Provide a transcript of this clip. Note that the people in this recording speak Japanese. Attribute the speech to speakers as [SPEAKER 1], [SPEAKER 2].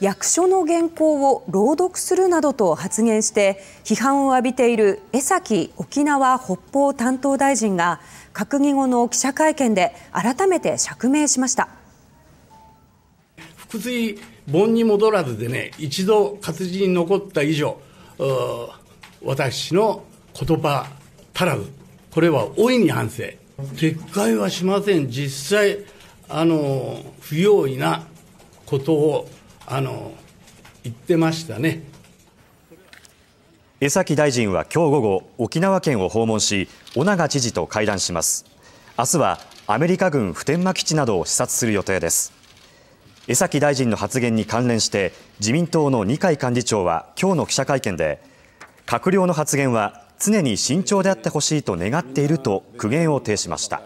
[SPEAKER 1] 役所の原稿を朗読するなどと発言して批判を浴びている江崎沖縄北方担当大臣が閣議後の記者会見で改めて釈明しました
[SPEAKER 2] 腹水盆に戻らずでね一度活字に残った以上私の言葉足らずこれは大いに反省撤回はしません実際あの不用意なことをあの言ってましたね
[SPEAKER 3] 江崎大臣は今日午後沖縄県を訪問し尾長知事と会談します明日はアメリカ軍普天間基地などを視察する予定です江崎大臣の発言に関連して自民党の二階幹事長は今日の記者会見で閣僚の発言は常に慎重であってほしいと願っていると苦言を呈しました。